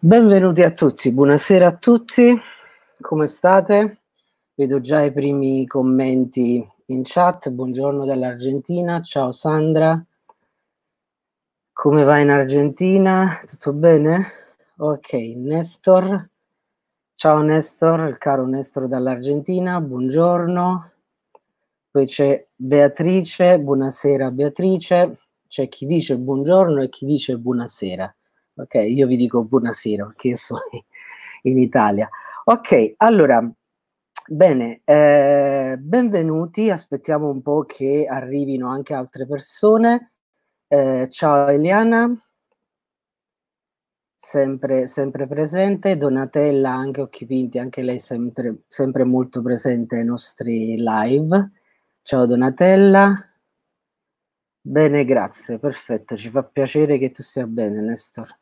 Benvenuti a tutti, buonasera a tutti, come state? Vedo già i primi commenti in chat, buongiorno dall'Argentina, ciao Sandra, come va in Argentina? Tutto bene? Ok, Nestor, ciao Nestor, il caro Nestor dall'Argentina, buongiorno. Poi c'è Beatrice, buonasera Beatrice, c'è chi dice buongiorno e chi dice buonasera. Ok, io vi dico buonasera perché io sono in Italia. Ok, allora, bene, eh, benvenuti, aspettiamo un po' che arrivino anche altre persone. Eh, ciao Eliana, sempre, sempre presente, Donatella anche Occhi Pinti, anche lei sempre, sempre molto presente ai nostri live. Ciao Donatella. Bene, grazie, perfetto, ci fa piacere che tu stia bene, Nestor.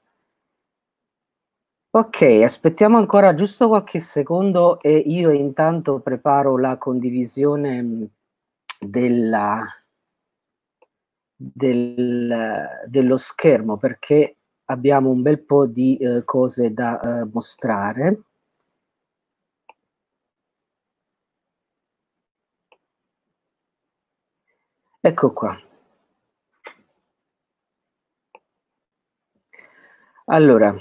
Ok, aspettiamo ancora giusto qualche secondo e io intanto preparo la condivisione mm, della, del, dello schermo perché abbiamo un bel po' di eh, cose da eh, mostrare. Ecco qua. Allora,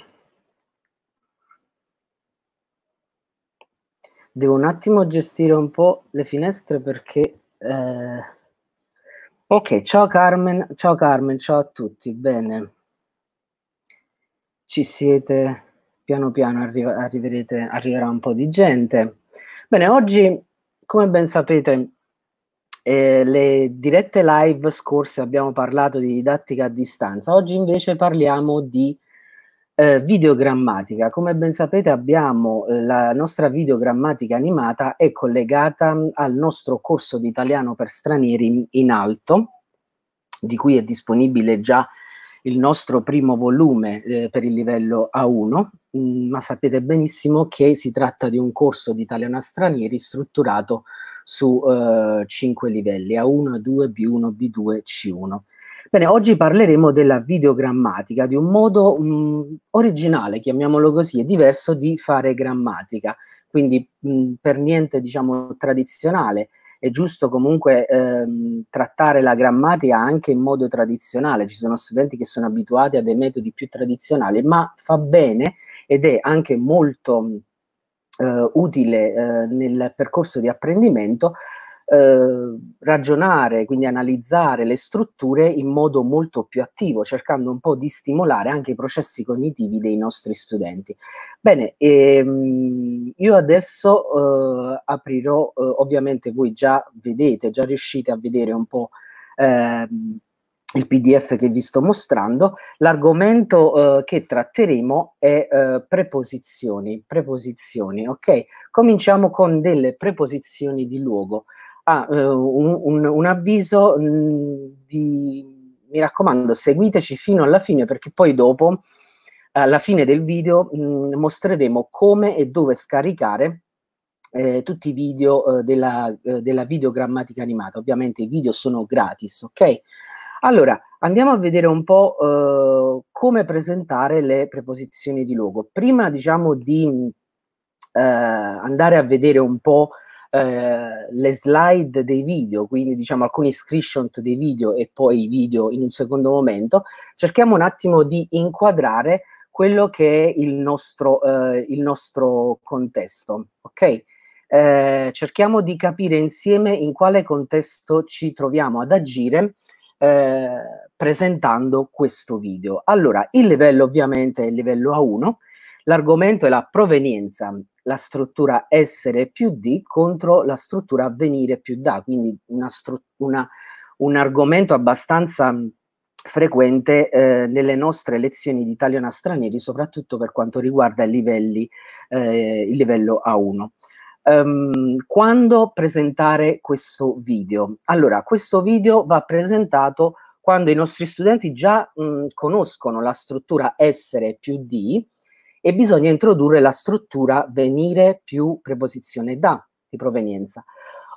devo un attimo gestire un po' le finestre perché... Eh... Ok, ciao Carmen, ciao Carmen, ciao a tutti, bene. Ci siete, piano piano arri- arriverà un po' di gente. Bene, oggi, come ben sapete, eh, le dirette live scorse abbiamo parlato di didattica a distanza, oggi invece parliamo di eh, videogrammatica. Come ben sapete abbiamo eh, la nostra videogrammatica animata è collegata mm, al nostro corso di italiano per stranieri in alto, di cui è disponibile già il nostro primo volume eh, per il livello A1, mh, mm, ma sapete benissimo che si tratta di un corso di italiano a stranieri strutturato su eh, 5 livelli, A1, A2, B1, B2, C1. Bene, oggi parleremo della videogrammatica, di un modo mh, originale, chiamiamolo così, e diverso di fare grammatica, quindi mh, per niente diciamo tradizionale. È giusto comunque ehm, trattare la grammatica anche in modo tradizionale, ci sono studenti che sono abituati a dei metodi più tradizionali, ma fa bene ed è anche molto eh, utile eh, nel percorso di apprendimento eh, ragionare, quindi analizzare le strutture in modo molto più attivo, cercando un po' di stimolare anche i processi cognitivi dei nostri studenti. Bene, ehm, io adesso eh, aprirò, eh, ovviamente voi già vedete, già riuscite a vedere un po' ehm, il PDF che vi sto mostrando, l'argomento eh, che tratteremo è eh, preposizioni, preposizioni, ok? Cominciamo con delle preposizioni di luogo ha ah, eh, un, un, un, avviso mh, mm, di mi raccomando, seguiteci fino alla fine perché poi dopo, alla fine del video, mh, mm, mostreremo come e dove scaricare eh, tutti i video eh, della, eh, della videogrammatica animata. Ovviamente i video sono gratis, ok? Allora, andiamo a vedere un po' eh, come presentare le preposizioni di luogo. Prima, diciamo, di mm, eh, andare a vedere un po' Eh, le slide dei video, quindi diciamo alcuni screenshot dei video e poi i video in un secondo momento, cerchiamo un attimo di inquadrare quello che è il nostro, eh, il nostro contesto, ok? Eh, cerchiamo di capire insieme in quale contesto ci troviamo ad agire eh, presentando questo video. Allora, il livello ovviamente è il livello A1, L'argomento è la provenienza, la struttura essere più di contro la struttura venire più da, quindi una una, un argomento abbastanza mm, frequente eh, nelle nostre lezioni di italiano a stranieri, soprattutto per quanto riguarda i livelli, eh, il livello A1. Um, ehm, quando presentare questo video? Allora, questo video va presentato quando i nostri studenti già mh, mm, conoscono la struttura essere più D e bisogna introdurre la struttura venire più preposizione da di provenienza.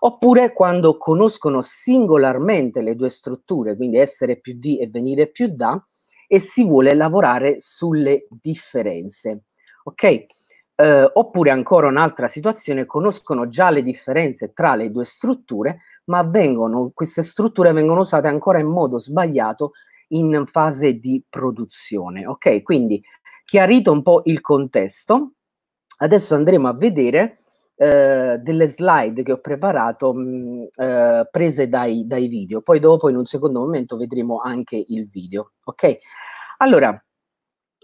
Oppure quando conoscono singolarmente le due strutture, quindi essere più di e venire più da, e si vuole lavorare sulle differenze. Ok? Eh, oppure ancora un'altra situazione, conoscono già le differenze tra le due strutture, ma vengono, queste strutture vengono usate ancora in modo sbagliato in fase di produzione. Ok? Quindi chiarito un po' il contesto, adesso andremo a vedere eh, delle slide che ho preparato mh, mm, eh, prese dai, dai, video. Poi dopo, in un secondo momento, vedremo anche il video. Ok? Allora,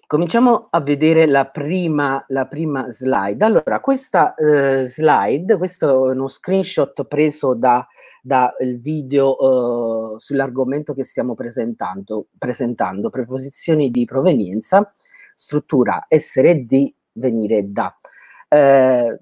cominciamo a vedere la prima, la prima slide. Allora, questa eh, slide, questo è uno screenshot preso dal da video eh, sull'argomento che stiamo presentando, presentando, preposizioni di provenienza, struttura, essere di, venire da. Eh,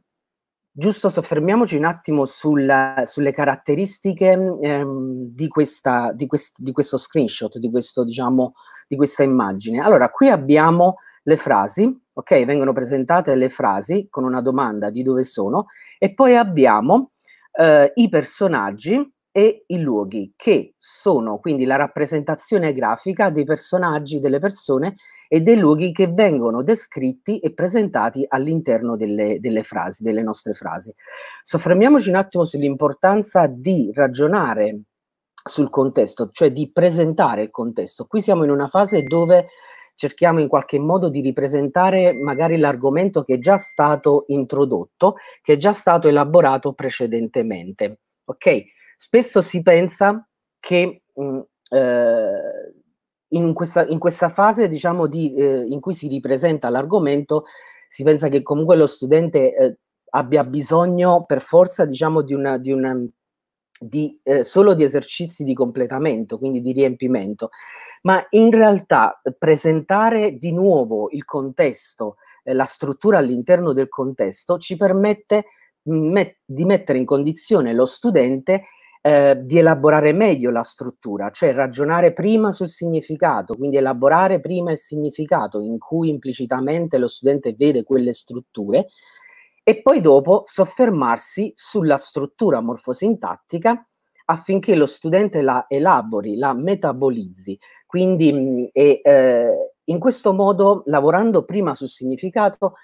giusto soffermiamoci un attimo sulla, sulle caratteristiche ehm, di, questa, di, quest, di, questo screenshot, di, questo, diciamo, di questa immagine. Allora, qui abbiamo le frasi, ok? Vengono presentate le frasi con una domanda di dove sono e poi abbiamo eh, i personaggi e i luoghi, che sono quindi la rappresentazione grafica dei personaggi, delle persone e dei luoghi che vengono descritti e presentati all'interno delle, delle frasi, delle nostre frasi. Soffermiamoci un attimo sull'importanza di ragionare sul contesto, cioè di presentare il contesto. Qui siamo in una fase dove cerchiamo in qualche modo di ripresentare magari l'argomento che è già stato introdotto, che è già stato elaborato precedentemente. Ok? Spesso si pensa che mh, mm, eh, in, questa, in, questa, fase, diciamo, di, eh, in cui si ripresenta l'argomento, si pensa che comunque lo studente eh, abbia bisogno per forza, diciamo, di una, di una di, eh, solo di esercizi di completamento, quindi di riempimento, ma in realtà presentare di nuovo il contesto, eh, la struttura all'interno del contesto ci permette mm, met di mettere in condizione lo studente eh, di elaborare meglio la struttura, cioè ragionare prima sul significato, quindi elaborare prima il significato in cui implicitamente lo studente vede quelle strutture e poi dopo soffermarsi sulla struttura morfosintattica affinché lo studente la elabori, la metabolizzi. Quindi mm, e, eh, in questo modo, lavorando prima sul significato,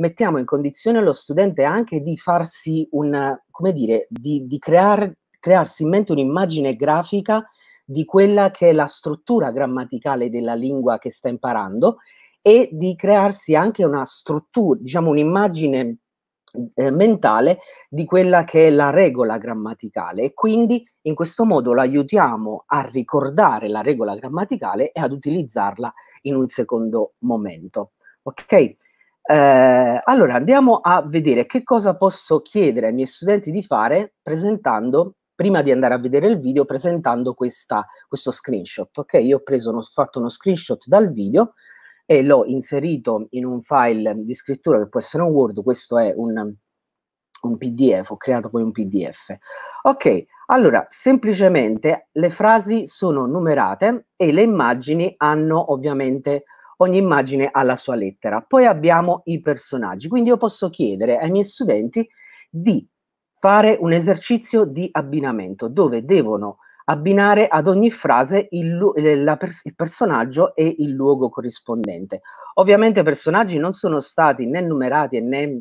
mettiamo in condizione lo studente anche di farsi un, come dire, di, di creare crearsi in mente un'immagine grafica di quella che è la struttura grammaticale della lingua che sta imparando e di crearsi anche una struttura, diciamo un'immagine eh, mentale di quella che è la regola grammaticale e quindi in questo modo lo aiutiamo a ricordare la regola grammaticale e ad utilizzarla in un secondo momento. Ok? Eh, allora andiamo a vedere che cosa posso chiedere ai miei studenti di fare presentando prima di andare a vedere il video presentando questa, questo screenshot. Ok, io ho, preso, ho fatto uno screenshot dal video e l'ho inserito in un file di scrittura che può essere un Word, questo è un, un PDF, ho creato poi un PDF. Ok, allora, semplicemente le frasi sono numerate e le immagini hanno ovviamente ogni immagine ha la sua lettera. Poi abbiamo i personaggi, quindi io posso chiedere ai miei studenti di fare un esercizio di abbinamento dove devono abbinare ad ogni frase il, pers- il, personaggio e il luogo corrispondente. Ovviamente i personaggi non sono stati né numerati né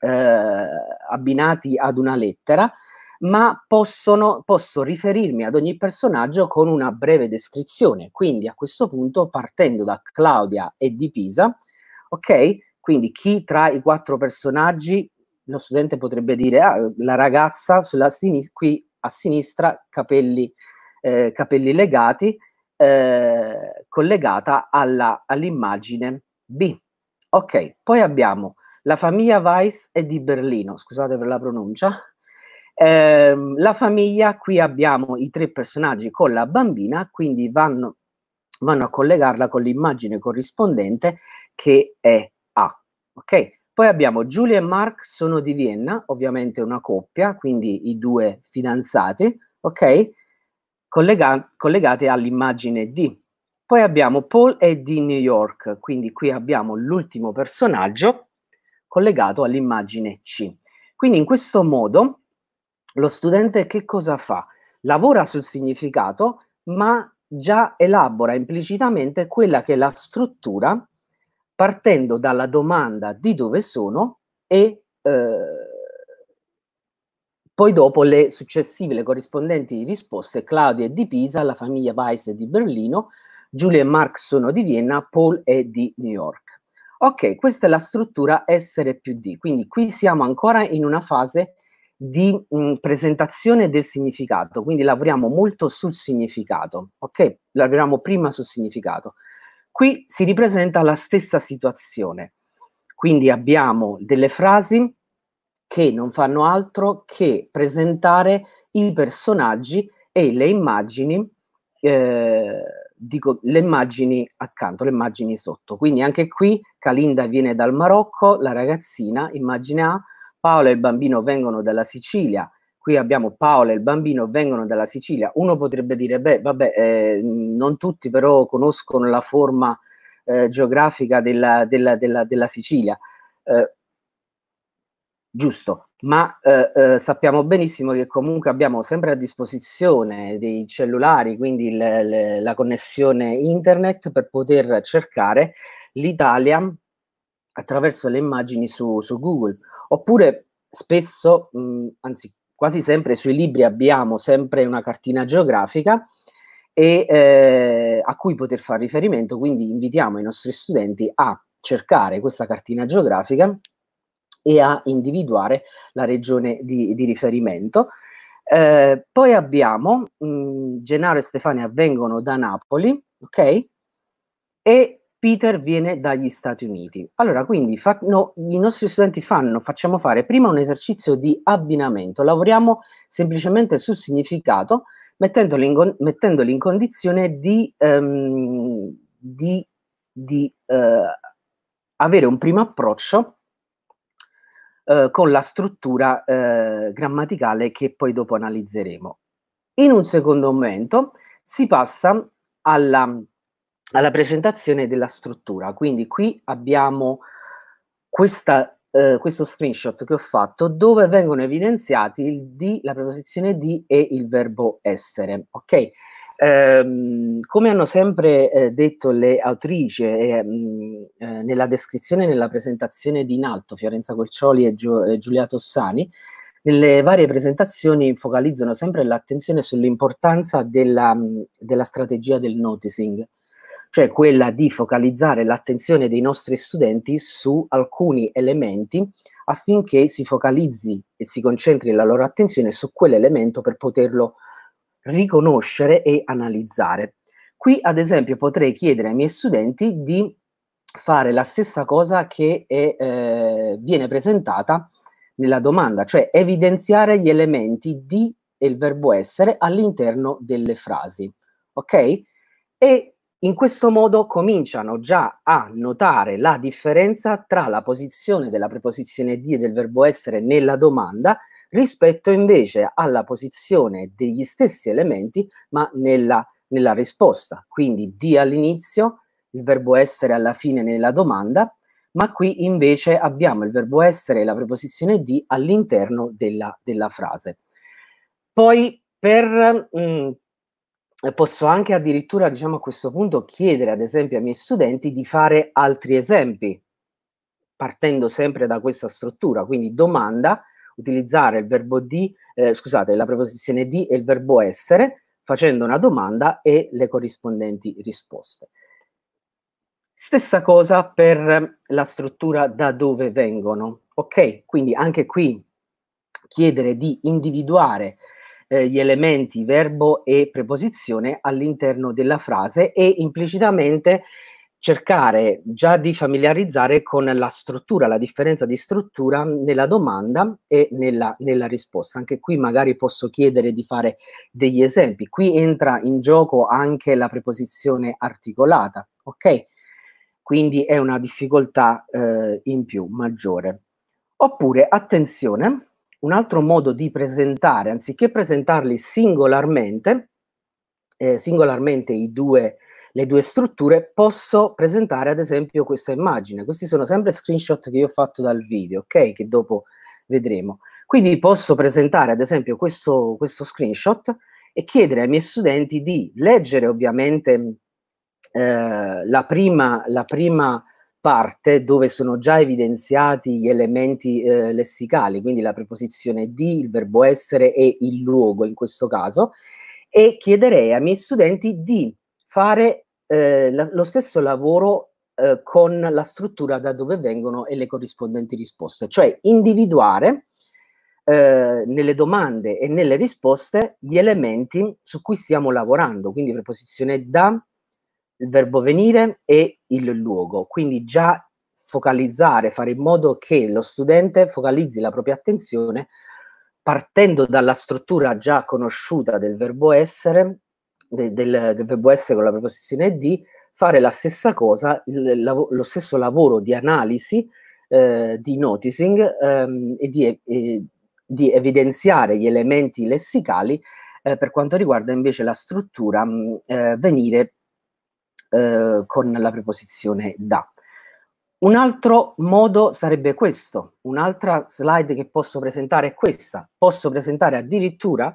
eh, abbinati ad una lettera, ma possono, posso riferirmi ad ogni personaggio con una breve descrizione. Quindi a questo punto, partendo da Claudia e di Pisa, ok? Quindi chi tra i quattro personaggi lo studente potrebbe dire, ah, la ragazza sulla sinistra, qui a sinistra, capelli, eh, capelli legati, eh, collegata alla, all'immagine B. Ok, poi abbiamo la famiglia Weiss e di Berlino, scusate per la pronuncia. Eh, la famiglia, qui abbiamo i tre personaggi con la bambina, quindi vanno, vanno a collegarla con l'immagine corrispondente che è A. Ok? Poi abbiamo Giulia e Mark sono di Vienna, ovviamente una coppia, quindi i due fidanzati, ok? Collega- collegate all'immagine D. Poi abbiamo Paul e di New York, quindi qui abbiamo l'ultimo personaggio collegato all'immagine C. Quindi in questo modo lo studente che cosa fa? Lavora sul significato, ma già elabora implicitamente quella che è la struttura partendo dalla domanda di dove sono e eh, poi dopo le successive, le corrispondenti risposte, Claudia è di Pisa, la famiglia Weiss è di Berlino, Giulia e Mark sono di Vienna, Paul è di New York. Ok, questa è la struttura essere più di, quindi qui siamo ancora in una fase di mh, mm, presentazione del significato, quindi lavoriamo molto sul significato, ok? Lavoriamo prima sul significato. Qui si ripresenta la stessa situazione. Quindi abbiamo delle frasi che non fanno altro che presentare i personaggi e le immagini, eh, dico, le immagini accanto, le immagini sotto. Quindi anche qui Calinda viene dal Marocco, la ragazzina, immagine A, Paolo e il bambino vengono dalla Sicilia, qui abbiamo Paola e il bambino vengono dalla Sicilia, uno potrebbe dire, beh, vabbè, eh, non tutti però conoscono la forma eh, geografica della, della, della, della Sicilia. Eh, giusto, ma eh, eh, sappiamo benissimo che comunque abbiamo sempre a disposizione dei cellulari, quindi il, il, la connessione internet per poter cercare l'Italia attraverso le immagini su, su Google. Oppure spesso, mh, anzi quasi sempre sui libri abbiamo sempre una cartina geografica e, eh, a cui poter fare riferimento, quindi invitiamo i nostri studenti a cercare questa cartina geografica e a individuare la regione di, di riferimento. Eh, poi abbiamo mh, mm, Genaro e Stefania vengono da Napoli, ok? E Peter viene dagli Stati Uniti. Allora, quindi fa, no, i nostri studenti fanno, facciamo fare prima un esercizio di abbinamento, lavoriamo semplicemente sul significato, mettendoli in, mettendoli in condizione di, um, di, di uh, avere un primo approccio uh, con la struttura uh, grammaticale che poi dopo analizzeremo. In un secondo momento si passa alla alla presentazione della struttura. Quindi qui abbiamo questa, eh, questo screenshot che ho fatto dove vengono evidenziati il di, la preposizione di e il verbo essere. Ok? Ehm, come hanno sempre eh, detto le autrici mm, eh, nella descrizione e nella presentazione di in alto, Fiorenza Colcioli e, Gio, Giulia Tossani, nelle varie presentazioni focalizzano sempre l'attenzione sull'importanza della, mm, della strategia del noticing cioè quella di focalizzare l'attenzione dei nostri studenti su alcuni elementi affinché si focalizzi e si concentri la loro attenzione su quell'elemento per poterlo riconoscere e analizzare. Qui, ad esempio, potrei chiedere ai miei studenti di fare la stessa cosa che è, eh, viene presentata nella domanda, cioè evidenziare gli elementi di e il verbo essere all'interno delle frasi. Ok? E in questo modo cominciano già a notare la differenza tra la posizione della preposizione di e del verbo essere nella domanda rispetto invece alla posizione degli stessi elementi ma nella, nella risposta. Quindi di all'inizio, il verbo essere alla fine nella domanda, ma qui invece abbiamo il verbo essere e la preposizione di all'interno della, della frase. Poi per, mh, mm, posso anche addirittura, diciamo a questo punto, chiedere ad esempio ai miei studenti di fare altri esempi, partendo sempre da questa struttura, quindi domanda, utilizzare il verbo di, eh, scusate, la preposizione di e il verbo essere, facendo una domanda e le corrispondenti risposte. Stessa cosa per la struttura da dove vengono, ok? Quindi anche qui chiedere di individuare eh, gli elementi verbo e preposizione all'interno della frase e implicitamente cercare già di familiarizzare con la struttura, la differenza di struttura nella domanda e nella, nella, risposta. Anche qui magari posso chiedere di fare degli esempi. Qui entra in gioco anche la preposizione articolata, ok? Quindi è una difficoltà eh, in più, maggiore. Oppure, attenzione, un altro modo di presentare, anziché presentarli singolarmente, eh, singolarmente i due, le due strutture, posso presentare ad esempio questa immagine. Questi sono sempre screenshot che io ho fatto dal video, ok? Che dopo vedremo. Quindi posso presentare ad esempio questo, questo screenshot e chiedere ai miei studenti di leggere ovviamente eh, la prima, la prima parte dove sono già evidenziati gli elementi eh, lessicali, quindi la preposizione di, il verbo essere e il luogo in questo caso, e chiederei ai miei studenti di fare eh, la, lo stesso lavoro eh, con la struttura da dove vengono e le corrispondenti risposte, cioè individuare eh, nelle domande e nelle risposte gli elementi su cui stiamo lavorando, quindi preposizione da, il verbo venire e il luogo. Quindi già focalizzare, fare in modo che lo studente focalizzi la propria attenzione partendo dalla struttura già conosciuta del verbo essere, del, del verbo essere con la preposizione di, fare la stessa cosa, il, lo stesso lavoro di analisi, eh, di noticing ehm, e di, eh, di, evidenziare gli elementi lessicali eh, per quanto riguarda invece la struttura mh, mm, eh, venire eh, con la preposizione da. Un altro modo sarebbe questo, un'altra slide che posso presentare è questa. Posso presentare addirittura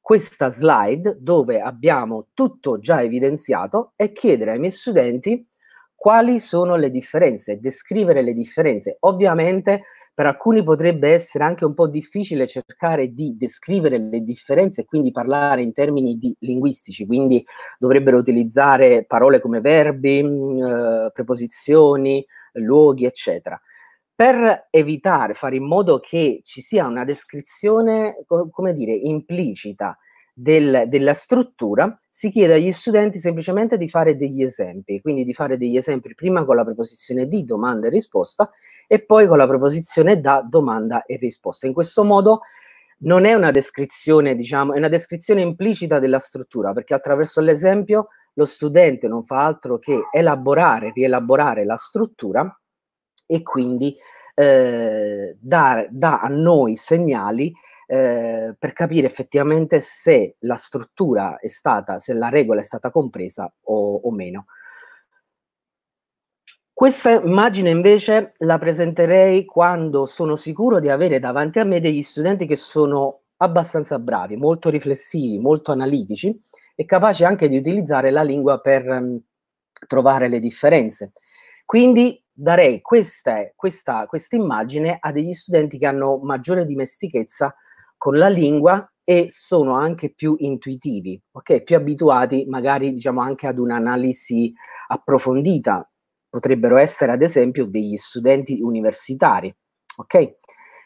questa slide dove abbiamo tutto già evidenziato e chiedere ai miei studenti quali sono le differenze, descrivere le differenze. Ovviamente per alcuni potrebbe essere anche un po' difficile cercare di descrivere le differenze e quindi parlare in termini di linguistici, quindi dovrebbero utilizzare parole come verbi, mm, eh, preposizioni, luoghi, eccetera. Per evitare, fare in modo che ci sia una descrizione, come dire, implicita del, della struttura, si chiede agli studenti semplicemente di fare degli esempi, quindi di fare degli esempi prima con la preposizione di domanda e risposta e poi con la preposizione da domanda e risposta. In questo modo non è una descrizione, diciamo, è una descrizione implicita della struttura, perché attraverso l'esempio lo studente non fa altro che elaborare, rielaborare la struttura e quindi eh, dà a noi segnali eh, per capire effettivamente se la struttura è stata, se la regola è stata compresa o, o meno. Questa immagine invece la presenterei quando sono sicuro di avere davanti a me degli studenti che sono abbastanza bravi, molto riflessivi, molto analitici e capaci anche di utilizzare la lingua per um, trovare le differenze. Quindi darei questa, questa, questa immagine a degli studenti che hanno maggiore dimestichezza con la lingua e sono anche più intuitivi, ok? Più abituati magari diciamo anche ad un'analisi approfondita. Potrebbero essere ad esempio degli studenti universitari, ok?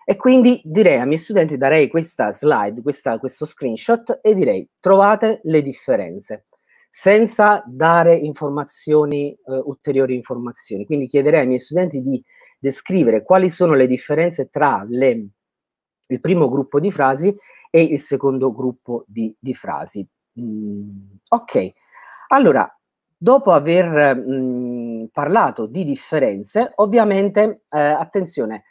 E quindi direi ai miei studenti, darei questa slide, questa, questo screenshot e direi trovate le differenze senza dare informazioni, eh, ulteriori informazioni. Quindi chiederei ai miei studenti di descrivere quali sono le differenze tra le il primo gruppo di frasi e il secondo gruppo di, di frasi. Mm, ok, allora, dopo aver mm, parlato di differenze, ovviamente, eh, attenzione,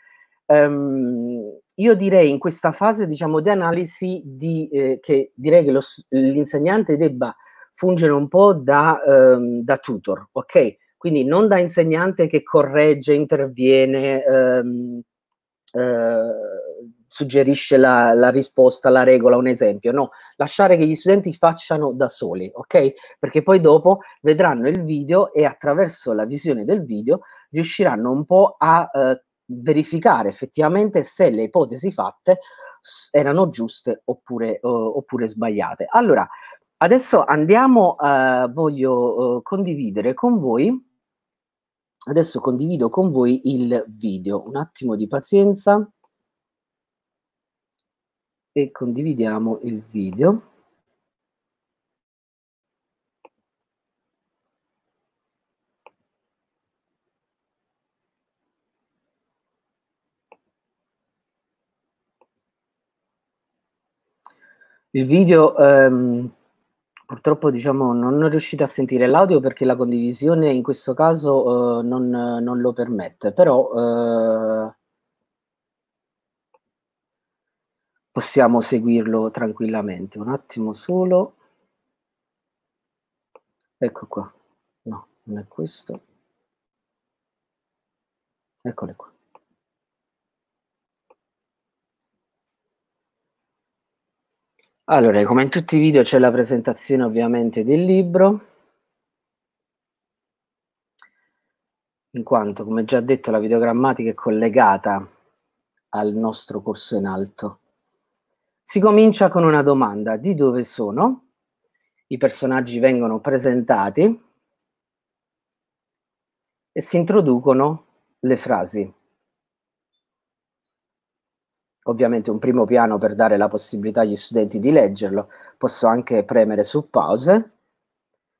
ehm, io direi in questa fase, diciamo, di analisi di, eh, che direi che lo, l'insegnante debba fungere un po' da, ehm, da, tutor, ok? Quindi non da insegnante che corregge, interviene, ehm, eh, suggerisce la, la, risposta, la regola, un esempio, no, lasciare che gli studenti facciano da soli, ok? Perché poi dopo vedranno il video e attraverso la visione del video riusciranno un po' a eh, verificare effettivamente se le ipotesi fatte erano giuste oppure, eh, oppure sbagliate. Allora, adesso andiamo, eh, voglio condividere con voi, adesso condivido con voi il video, un attimo di pazienza e condividiamo il video. Il video ehm, purtroppo diciamo, non, riuscite a sentire l'audio perché la condivisione in questo caso eh, non, non, lo permette, però eh, possiamo seguirlo tranquillamente. Un attimo solo. Ecco qua. No, non è questo. Eccole qua. Allora, come in tutti i video c'è la presentazione ovviamente del libro, in quanto, come già detto, la videogrammatica è collegata al nostro corso in alto. Si comincia con una domanda di dove sono, i personaggi vengono presentati e si introducono le frasi. Ovviamente un primo piano per dare la possibilità agli studenti di leggerlo, posso anche premere su pause.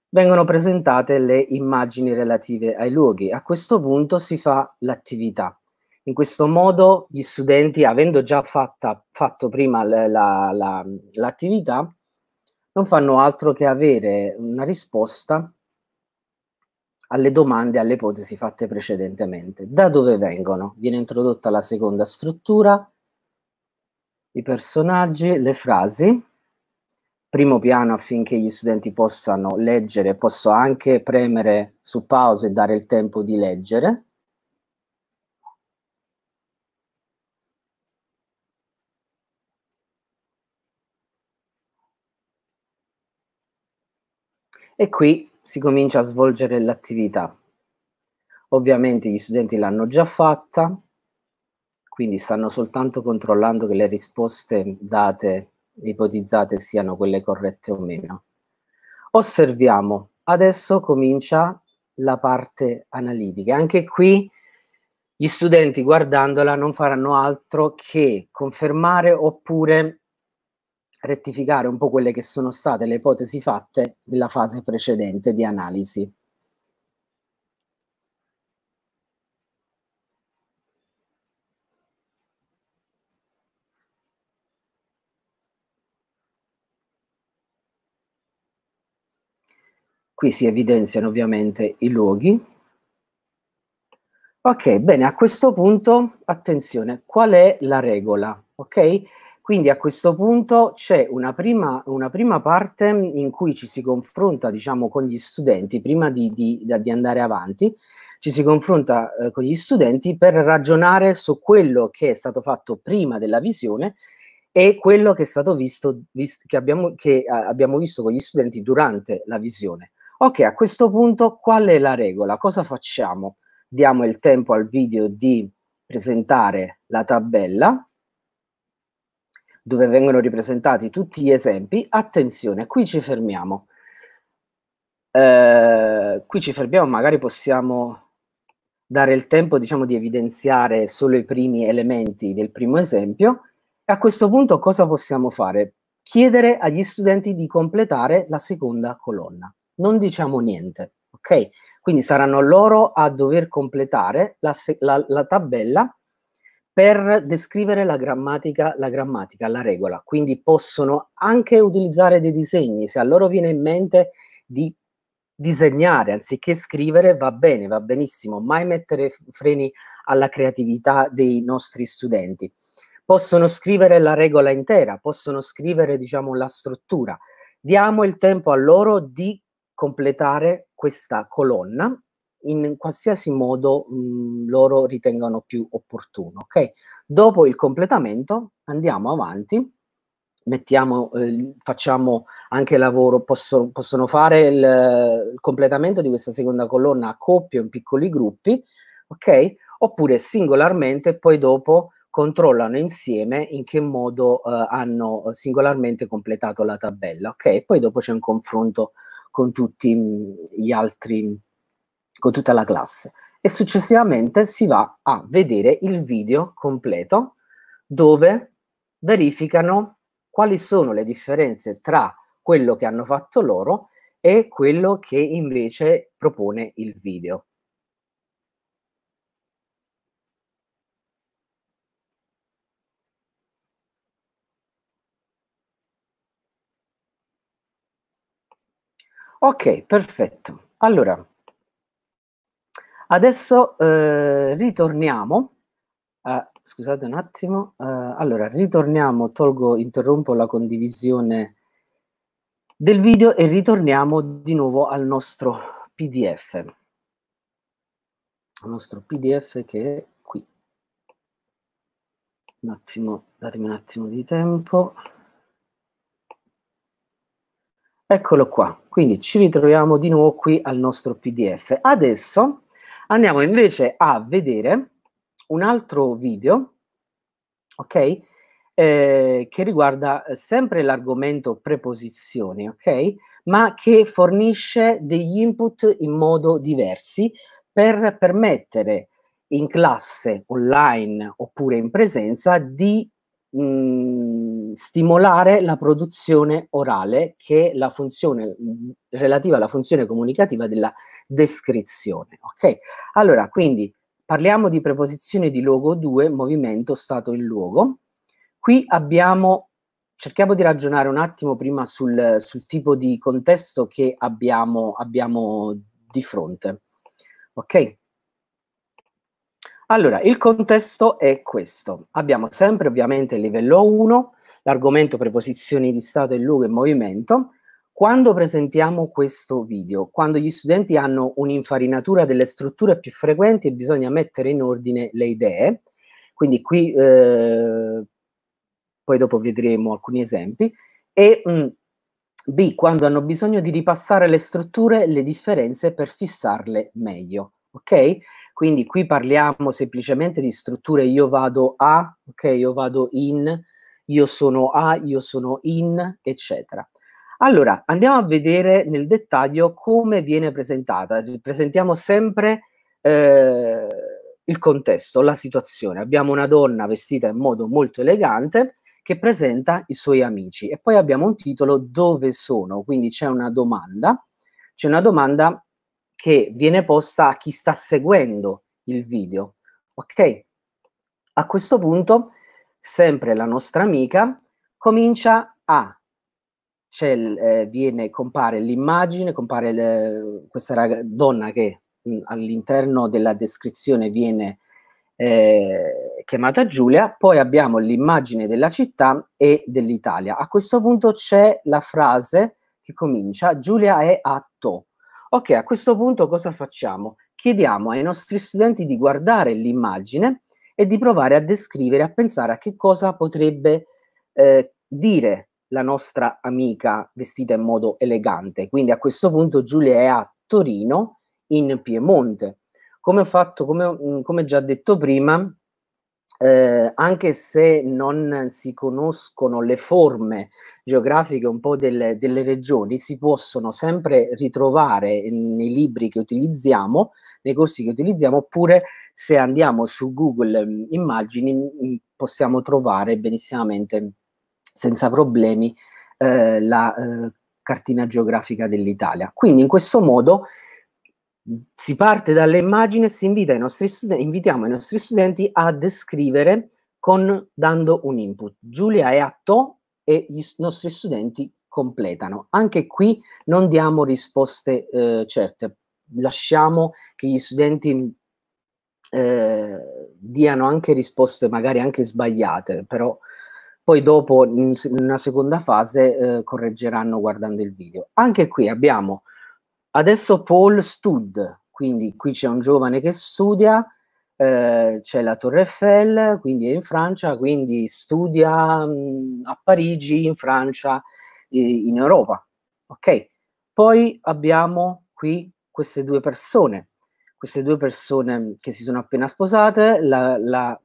Vengono presentate le immagini relative ai luoghi. A questo punto si fa l'attività in questo modo gli studenti, avendo già fatta, fatto prima la, la, l'attività, non fanno altro che avere una risposta alle domande e alle ipotesi fatte precedentemente. Da dove vengono? Viene introdotta la seconda struttura, i personaggi, le frasi, primo piano affinché gli studenti possano leggere, posso anche premere su pausa e dare il tempo di leggere, E qui si comincia a svolgere l'attività. Ovviamente gli studenti l'hanno già fatta, quindi stanno soltanto controllando che le risposte date, ipotizzate, siano quelle corrette o meno. Osserviamo, adesso comincia la parte analitica. Anche qui gli studenti guardandola non faranno altro che confermare oppure rettificare un po' quelle che sono state le ipotesi fatte nella fase precedente di analisi. Qui si evidenziano ovviamente i luoghi. Ok, bene, a questo punto, attenzione, qual è la regola? Ok? Quindi a questo punto c'è una prima, una prima, parte in cui ci si confronta diciamo, con gli studenti, prima di, di, di andare avanti, ci si confronta eh, con gli studenti per ragionare su quello che è stato fatto prima della visione e quello che è stato visto, visto che, abbiamo, che a, eh, abbiamo visto con gli studenti durante la visione. Ok, a questo punto qual è la regola? Cosa facciamo? Diamo il tempo al video di presentare la tabella dove vengono ripresentati tutti gli esempi, attenzione, qui ci fermiamo. Eh, qui ci fermiamo, magari possiamo dare il tempo diciamo, di evidenziare solo i primi elementi del primo esempio. E a questo punto cosa possiamo fare? Chiedere agli studenti di completare la seconda colonna. Non diciamo niente, ok? Quindi saranno loro a dover completare la, la, la tabella per descrivere la grammatica, la grammatica, la regola. Quindi possono anche utilizzare dei disegni. Se a loro viene in mente di disegnare anziché scrivere, va bene, va benissimo. Mai mettere freni alla creatività dei nostri studenti. Possono scrivere la regola intera, possono scrivere, diciamo, la struttura. Diamo il tempo a loro di completare questa colonna in qualsiasi modo mh, mhmm, loro ritengano più opportuno. Okay? Dopo il completamento andiamo avanti, mettiamo, eh, facciamo anche lavoro, possono, possono fare il, il, completamento di questa seconda colonna a coppie in piccoli gruppi, okay? oppure singolarmente e poi dopo controllano insieme in che modo eh, hanno singolarmente completato la tabella, ok? Poi dopo c'è un confronto con tutti mh, mhmm, gli altri con tutta la classe e successivamente si va a vedere il video completo dove verificano quali sono le differenze tra quello che hanno fatto loro e quello che invece propone il video. Ok, perfetto. Allora, Adesso eh, ritorniamo, eh, scusate un attimo, eh, allora ritorniamo, tolgo, interrompo la condivisione del video e ritorniamo di nuovo al nostro PDF, Il nostro PDF che è qui. Un attimo, datemi un attimo di tempo. Eccolo qua, quindi ci ritroviamo di nuovo qui al nostro PDF. Adesso Andiamo invece a vedere un altro video, ok? Eh, che riguarda eh, sempre l'argomento preposizioni, ok? Ma che fornisce degli input in modo diversi per permettere in classe online oppure in presenza di mh, stimolare la produzione orale, che è la funzione relativa alla funzione comunicativa della descrizione. Ok? Allora, quindi parliamo di preposizione di luogo 2, movimento, stato in luogo. Qui abbiamo cerchiamo di ragionare un attimo prima sul, sul tipo di contesto che abbiamo, abbiamo, di fronte. Ok? Allora, il contesto è questo. Abbiamo sempre ovviamente il livello 1, l'argomento preposizioni di stato e luogo e movimento. Quando presentiamo questo video, quando gli studenti hanno un'infarinatura delle strutture più frequenti e bisogna mettere in ordine le idee, quindi qui eh, poi dopo vedremo alcuni esempi, e mh, mm, B, quando hanno bisogno di ripassare le strutture, le differenze per fissarle meglio ok? Quindi qui parliamo semplicemente di strutture io vado a, ok? Io vado in, io sono a, io sono in, eccetera. Allora, andiamo a vedere nel dettaglio come viene presentata. Presentiamo sempre eh, il contesto, la situazione. Abbiamo una donna vestita in modo molto elegante che presenta i suoi amici e poi abbiamo un titolo dove sono, quindi c'è una domanda, c'è una domanda che viene posta a chi sta seguendo il video. Ok? A questo punto, sempre la nostra amica comincia a c'è, eh, viene, compare l'immagine, compare le, questa raga, donna che mh, mm, all'interno della descrizione viene eh, chiamata Giulia, poi abbiamo l'immagine della città e dell'Italia. A questo punto c'è la frase che comincia Giulia è a To. Ok, a questo punto cosa facciamo? Chiediamo ai nostri studenti di guardare l'immagine e di provare a descrivere, a pensare a che cosa potrebbe eh, dire la nostra amica vestita in modo elegante. Quindi a questo punto Giulia è a Torino, in Piemonte. Come ho fatto, come, mm, come già detto prima, eh, anche se non si conoscono le forme geografiche un po' delle, delle regioni, si possono sempre ritrovare nei libri che utilizziamo, nei corsi che utilizziamo, oppure se andiamo su Google mm, Immagini mm, possiamo trovare benissimamente, senza problemi, eh, la eh, cartina geografica dell'Italia. Quindi in questo modo si parte dalle immagini e si invita i nostri studenti, invitiamo i nostri studenti a descrivere con, dando un input. Giulia è a to e i nostri studenti completano. Anche qui non diamo risposte eh, certe, lasciamo che gli studenti eh, diano anche risposte magari anche sbagliate, però poi dopo in una seconda fase eh, correggeranno guardando il video. Anche qui abbiamo Adesso Paul Stud, quindi qui c'è un giovane che studia, eh, c'è la Torre Eiffel, quindi è in Francia, quindi studia mh, mm, a Parigi, in Francia, eh, in Europa. Ok? Poi abbiamo qui queste due persone, queste due persone che si sono appena sposate, la, la,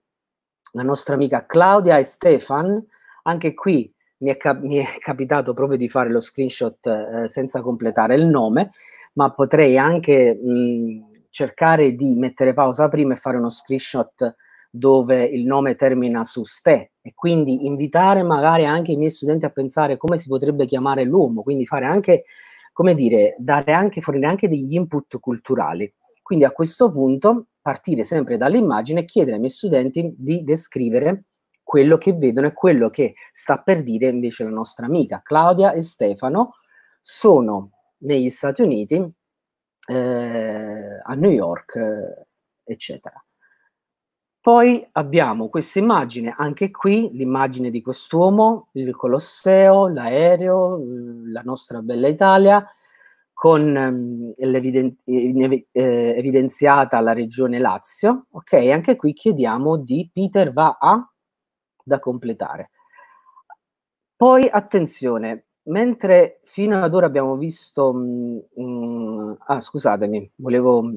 la nostra amica Claudia e Stefan, anche qui mi è, cap- mi è capitato proprio di fare lo screenshot eh, senza completare il nome, ma potrei anche mh, mhmm, cercare di mettere pausa prima e fare uno screenshot dove il nome termina su ste e quindi invitare magari anche i miei studenti a pensare come si potrebbe chiamare l'uomo, quindi fare anche, come dire, dare anche, fornire anche degli input culturali. Quindi a questo punto partire sempre dall'immagine e chiedere ai miei studenti di descrivere quello che vedono e quello che sta per dire invece la nostra amica. Claudia e Stefano sono negli Stati Uniti, eh, a New York, eh, eccetera. Poi abbiamo questa immagine, anche qui l'immagine di quest'uomo, il Colosseo, l'aereo, la nostra bella Italia, con ehm, eh, evidenziata la regione Lazio. Ok, anche qui chiediamo di Peter va a da completare. Poi attenzione, mentre fino ad ora abbiamo visto... Mh, mm, mh, mm, ah, scusatemi, volevo mm,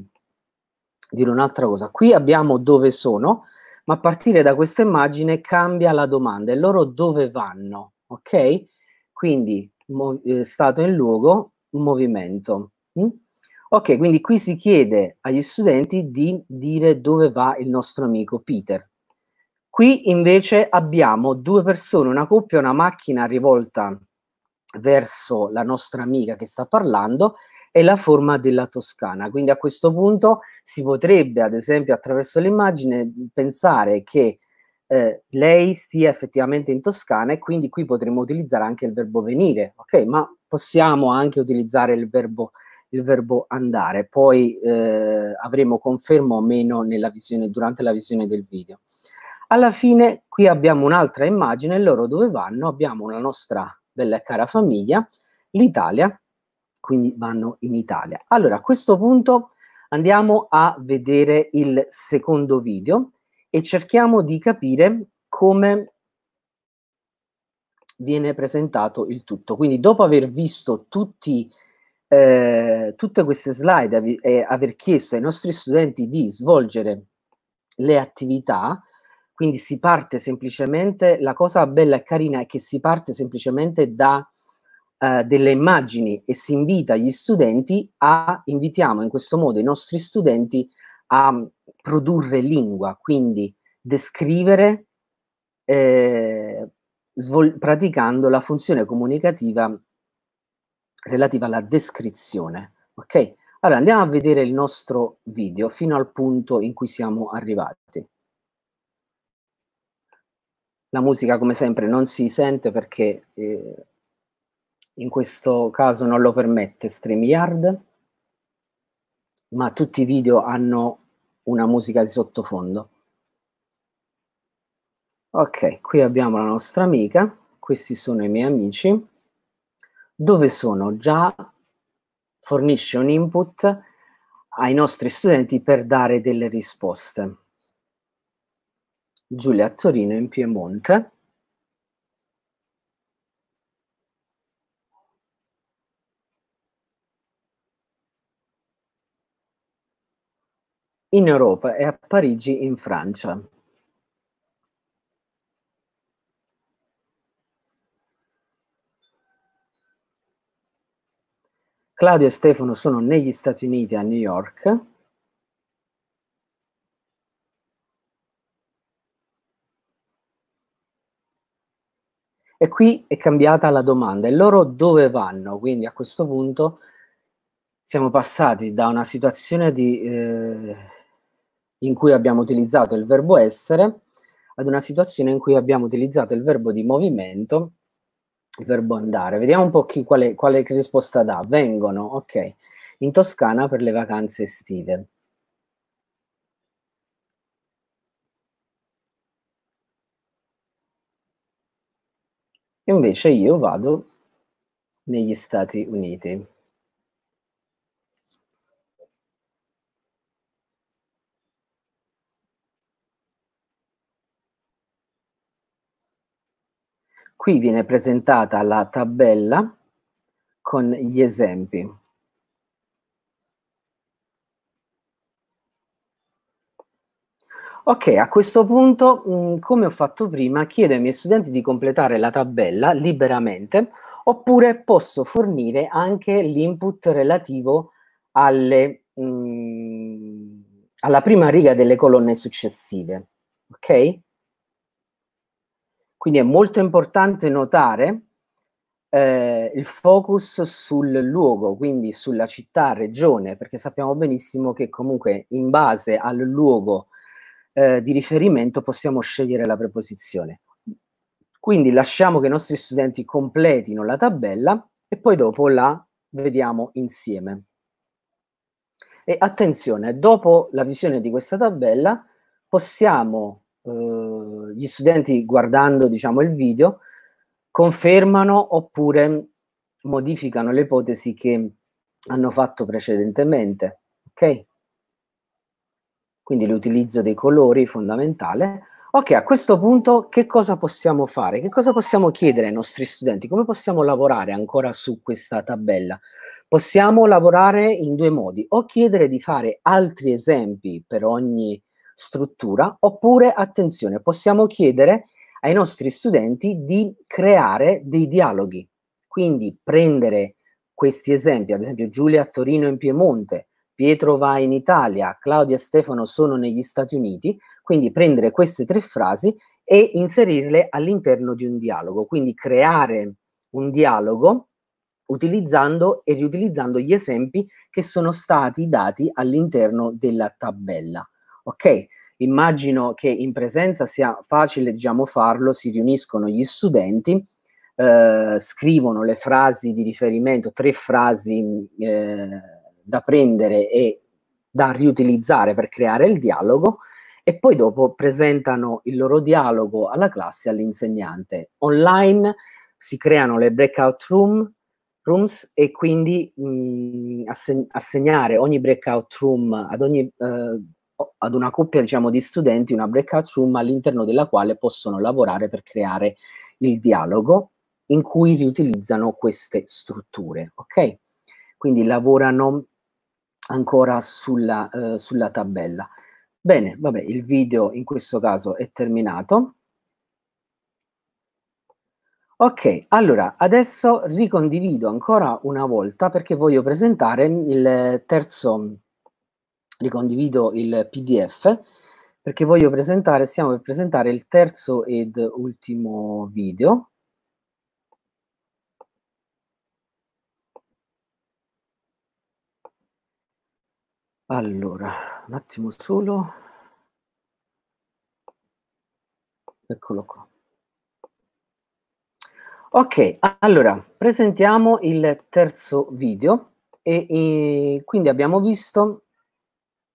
dire un'altra cosa. Qui abbiamo dove sono, ma a partire da questa immagine cambia la domanda e loro dove vanno, ok? Quindi eh, stato in luogo, movimento. Mm? Ok, quindi qui si chiede agli studenti di dire dove va il nostro amico Peter. Qui invece abbiamo due persone, una coppia, una macchina rivolta verso la nostra amica che sta parlando è la forma della Toscana. Quindi a questo punto si potrebbe, ad esempio, attraverso l'immagine pensare che eh, lei stia effettivamente in Toscana e quindi qui potremmo utilizzare anche il verbo venire, ok? Ma possiamo anche utilizzare il verbo, il verbo andare, poi eh, avremo conferma o meno visione, durante la visione del video. Alla fine qui abbiamo un'altra immagine, loro dove vanno? Abbiamo la nostra bella e cara famiglia, l'Italia, quindi vanno in Italia. Allora, a questo punto andiamo a vedere il secondo video e cerchiamo di capire come viene presentato il tutto. Quindi dopo aver visto tutti, eh, tutte queste slide e aver chiesto ai nostri studenti di svolgere le attività, quindi si parte semplicemente, la cosa bella e carina è che si parte semplicemente da eh, delle immagini e si invita gli studenti a, invitiamo in questo modo i nostri studenti a mm, produrre lingua, quindi descrivere eh, svol- praticando la funzione comunicativa relativa alla descrizione. Ok? Allora andiamo a vedere il nostro video fino al punto in cui siamo arrivati la musica come sempre non si sente perché eh, in questo caso non lo permette StreamYard, ma tutti i video hanno una musica di sottofondo. Ok, qui abbiamo la nostra amica, questi sono i miei amici, dove sono già fornisce un input ai nostri studenti per dare delle risposte. Giulia Torino in Piemonte. in Europa e a Parigi in Francia. Claudio e Stefano sono negli Stati Uniti a New York E qui è cambiata la domanda. E loro dove vanno? Quindi a questo punto siamo passati da una situazione di, eh, in cui abbiamo utilizzato il verbo essere ad una situazione in cui abbiamo utilizzato il verbo di movimento, il verbo andare. Vediamo un po' chi, quale, quale risposta dà. Vengono, ok. In Toscana per le vacanze estive. Invece io vado negli Stati Uniti. Qui viene presentata la tabella con gli esempi. Ok, a questo punto, mm, come ho fatto prima, chiedo ai miei studenti di completare la tabella liberamente, oppure posso fornire anche l'input relativo alle, mh, mm, alla prima riga delle colonne successive. Ok? Quindi è molto importante notare eh, il focus sul luogo, quindi sulla città, regione, perché sappiamo benissimo che comunque in base al luogo eh, di riferimento possiamo scegliere la preposizione. Quindi lasciamo che i nostri studenti completino la tabella e poi dopo la vediamo insieme. E attenzione, dopo la visione di questa tabella possiamo, eh, gli studenti guardando diciamo, il video, confermano oppure modificano le ipotesi che hanno fatto precedentemente. Okay? quindi l'utilizzo dei colori fondamentale. Ok, a questo punto che cosa possiamo fare? Che cosa possiamo chiedere ai nostri studenti? Come possiamo lavorare ancora su questa tabella? Possiamo lavorare in due modi, o chiedere di fare altri esempi per ogni struttura, oppure, attenzione, possiamo chiedere ai nostri studenti di creare dei dialoghi, quindi prendere questi esempi, ad esempio Giulia a Torino in Piemonte, Pietro va in Italia, Claudia e Stefano sono negli Stati Uniti, quindi prendere queste tre frasi e inserirle all'interno di un dialogo, quindi creare un dialogo utilizzando e riutilizzando gli esempi che sono stati dati all'interno della tabella. Ok? Immagino che in presenza sia facile, diciamo, farlo, si riuniscono gli studenti, eh, scrivono le frasi di riferimento, tre frasi eh, da prendere e da riutilizzare per creare il dialogo e poi dopo presentano il loro dialogo alla classe e all'insegnante. Online si creano le breakout room, rooms e quindi mh, mm, asseg- assegnare ogni breakout room ad, ogni, eh, ad una coppia diciamo, di studenti, una breakout room all'interno della quale possono lavorare per creare il dialogo in cui riutilizzano queste strutture. Ok? Quindi lavorano ancora sulla, eh, sulla tabella. Bene, vabbè, il video in questo caso è terminato. Ok, allora adesso ricondivido ancora una volta perché voglio presentare il terzo, ricondivido il PDF perché voglio presentare, stiamo per presentare il terzo ed ultimo video Allora, un attimo solo. Eccolo qua. Ok, allora, presentiamo il terzo video. E, e quindi abbiamo visto,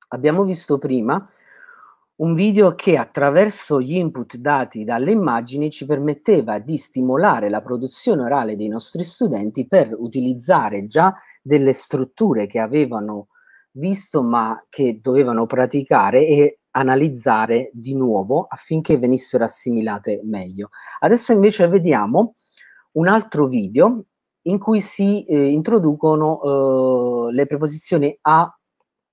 abbiamo visto prima un video che attraverso gli input dati dalle immagini ci permetteva di stimolare la produzione orale dei nostri studenti per utilizzare già delle strutture che avevano visto ma che dovevano praticare e analizzare di nuovo affinché venissero assimilate meglio. Adesso invece vediamo un altro video in cui si eh, introducono eh, le preposizioni a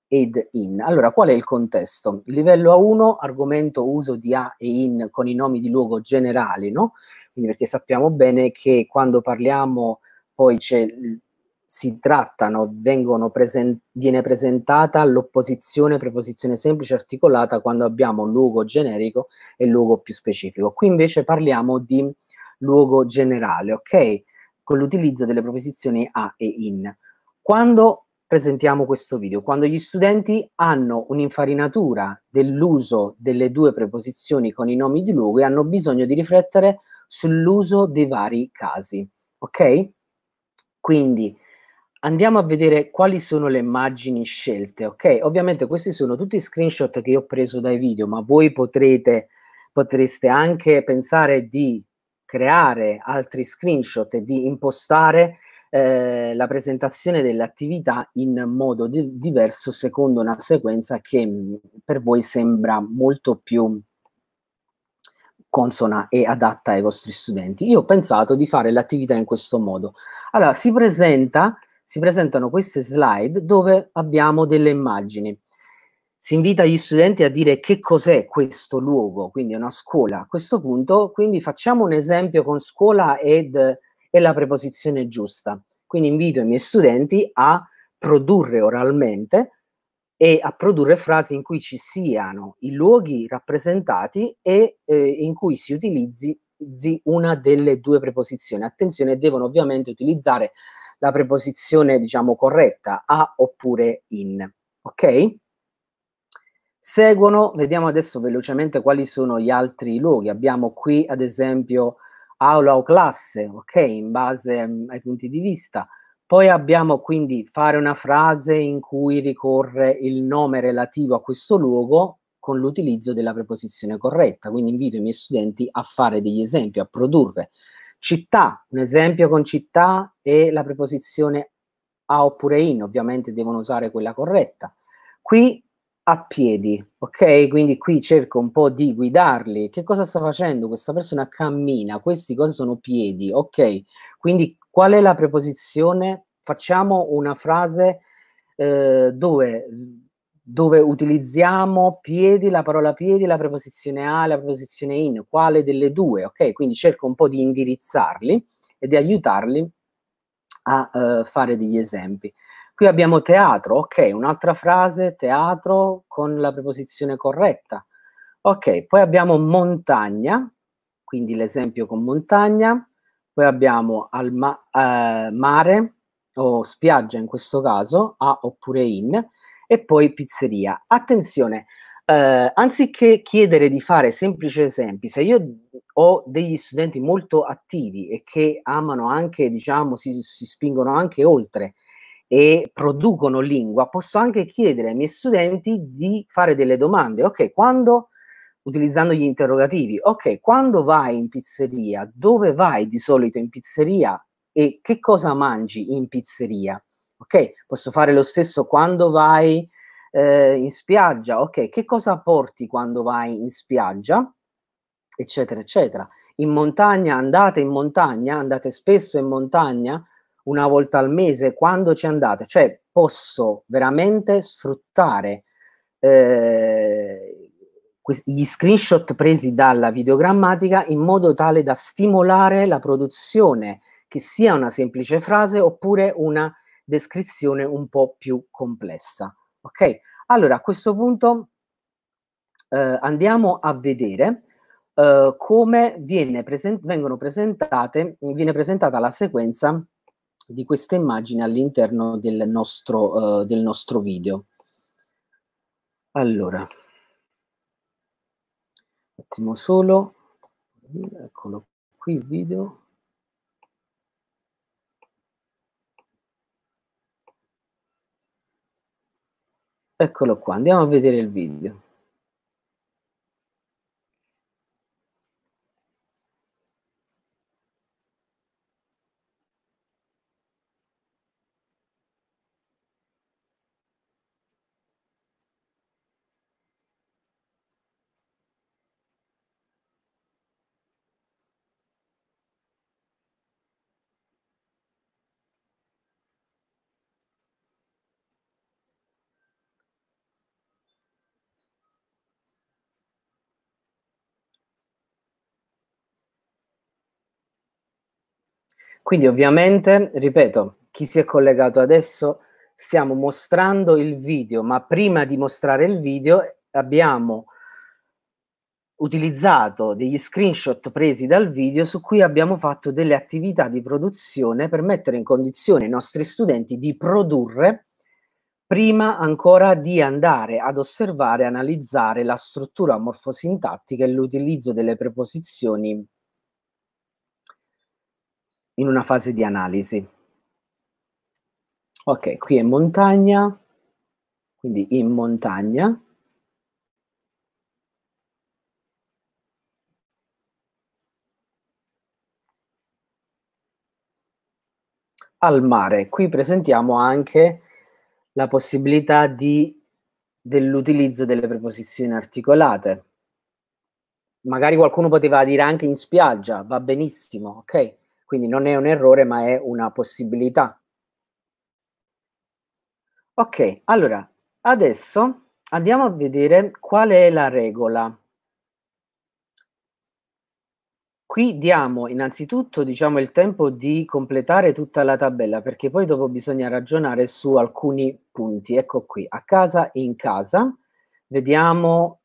ed in. Allora, qual è il contesto? livello A1, argomento uso di a e in con i nomi di luogo generali, no? Quindi perché sappiamo bene che quando parliamo poi c'è si trattano, present- viene presentata l'opposizione preposizione semplice articolata quando abbiamo luogo generico e luogo più specifico. Qui invece parliamo di luogo generale, ok? Con l'utilizzo delle preposizioni a e in. Quando presentiamo questo video, quando gli studenti hanno un'infarinatura dell'uso delle due preposizioni con i nomi di luogo e hanno bisogno di riflettere sull'uso dei vari casi, ok? Quindi andiamo a vedere quali sono le immagini scelte, ok? Ovviamente questi sono tutti screenshot che io ho preso dai video, ma voi potrete, potreste anche pensare di creare altri screenshot e di impostare eh, la presentazione dell'attività in modo di- diverso secondo una sequenza che mm, per voi sembra molto più consona e adatta ai vostri studenti. Io ho pensato di fare l'attività in questo modo. Allora, si presenta si presentano queste slide dove abbiamo delle immagini. Si invita gli studenti a dire che cos'è questo luogo, quindi è una scuola. A questo punto, quindi facciamo un esempio con scuola ed, e la preposizione giusta. Quindi invito i miei studenti a produrre oralmente e a produrre frasi in cui ci siano i luoghi rappresentati e eh, in cui si utilizzi una delle due preposizioni. Attenzione, devono ovviamente utilizzare la preposizione, diciamo, corretta, a oppure in. Ok? Seguono, vediamo adesso velocemente quali sono gli altri luoghi. Abbiamo qui, ad esempio, aula o classe, ok? In base mh, mm, ai punti di vista. Poi abbiamo quindi fare una frase in cui ricorre il nome relativo a questo luogo con l'utilizzo della preposizione corretta. Quindi invito i miei studenti a fare degli esempi, a produrre Città, un esempio con città e la preposizione a oppure in, ovviamente devono usare quella corretta. Qui a piedi, ok? Quindi qui cerco un po' di guidarli. Che cosa sta facendo? Questa persona cammina, questi cose sono piedi, ok? Quindi qual è la preposizione? Facciamo una frase eh, dove dove utilizziamo piedi, la parola piedi, la preposizione a, la preposizione in, quale delle due, ok? Quindi cerco un po' di indirizzarli e di aiutarli a uh, fare degli esempi. Qui abbiamo teatro, ok, un'altra frase, teatro con la preposizione corretta. Ok, poi abbiamo montagna, quindi l'esempio con montagna, poi abbiamo ma- uh, mare o spiaggia in questo caso, a oppure in, e poi pizzeria. Attenzione, eh, anziché chiedere di fare semplici esempi, se io ho degli studenti molto attivi e che amano anche, diciamo, si, si spingono anche oltre e producono lingua, posso anche chiedere ai miei studenti di fare delle domande. Ok, quando utilizzando gli interrogativi. Ok, quando vai in pizzeria, dove vai di solito in pizzeria e che cosa mangi in pizzeria? ok? Posso fare lo stesso quando vai eh, in spiaggia, ok? Che cosa porti quando vai in spiaggia? Eccetera, eccetera. In montagna, andate in montagna, andate spesso in montagna, una volta al mese, quando ci andate? Cioè, posso veramente sfruttare eh, gli screenshot presi dalla videogrammatica in modo tale da stimolare la produzione, che sia una semplice frase oppure una descrizione un po' più complessa. Ok? Allora, a questo punto eh, andiamo a vedere eh, come viene, presen- viene presentata la sequenza di queste immagini all'interno del nostro, eh, del nostro video. Allora, un attimo solo, eccolo qui il video. eccolo qua andiamo a vedere il video Quindi ovviamente, ripeto, chi si è collegato adesso, stiamo mostrando il video, ma prima di mostrare il video abbiamo utilizzato degli screenshot presi dal video su cui abbiamo fatto delle attività di produzione per mettere in condizione i nostri studenti di produrre prima ancora di andare ad osservare analizzare la struttura morfosintattica e l'utilizzo delle preposizioni in una fase di analisi. Ok, qui è montagna, quindi in montagna. Al mare, qui presentiamo anche la possibilità dell'utilizzo delle preposizioni articolate. Magari qualcuno poteva dire anche in spiaggia, va benissimo, ok? Quindi non è un errore, ma è una possibilità. Ok, allora, adesso andiamo a vedere qual è la regola. Qui diamo innanzitutto diciamo, il tempo di completare tutta la tabella perché poi dopo bisogna ragionare su alcuni punti. Ecco qui, a casa in casa, vediamo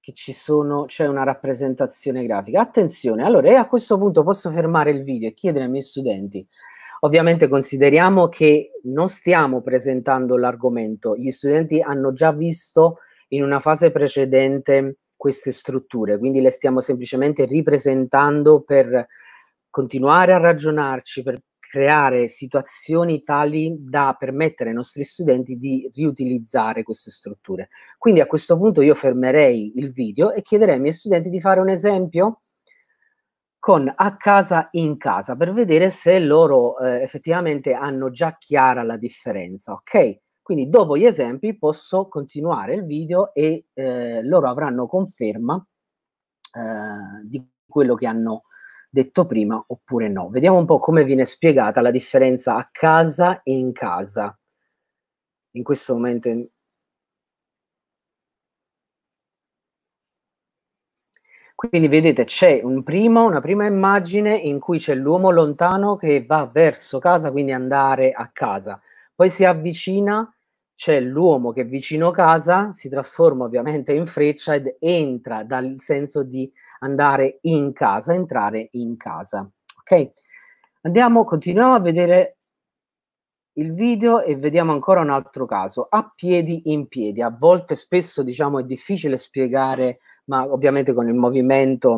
che ci sono, c'è una rappresentazione grafica. Attenzione, allora, e a questo punto posso fermare il video e chiedere ai miei studenti. Ovviamente consideriamo che non stiamo presentando l'argomento, gli studenti hanno già visto in una fase precedente queste strutture, quindi le stiamo semplicemente ripresentando per continuare a ragionarci, per creare situazioni tali da permettere ai nostri studenti di riutilizzare queste strutture. Quindi a questo punto io fermerei il video e chiederei ai miei studenti di fare un esempio con a casa in casa per vedere se loro eh, effettivamente hanno già chiara la differenza, ok? Quindi dopo gli esempi posso continuare il video e eh, loro avranno conferma eh, di quello che hanno fatto detto prima oppure no. Vediamo un po' come viene spiegata la differenza a casa e in casa. In questo momento Quindi vedete c'è un primo, una prima immagine in cui c'è l'uomo lontano che va verso casa, quindi andare a casa. Poi si avvicina c'è l'uomo che vicino casa si trasforma ovviamente in freccia ed entra dal senso di andare in casa, entrare in casa. Ok? Andiamo, continuiamo a vedere il video e vediamo ancora un altro caso, a piedi in piedi. A volte spesso diciamo è difficile spiegare, ma ovviamente con il movimento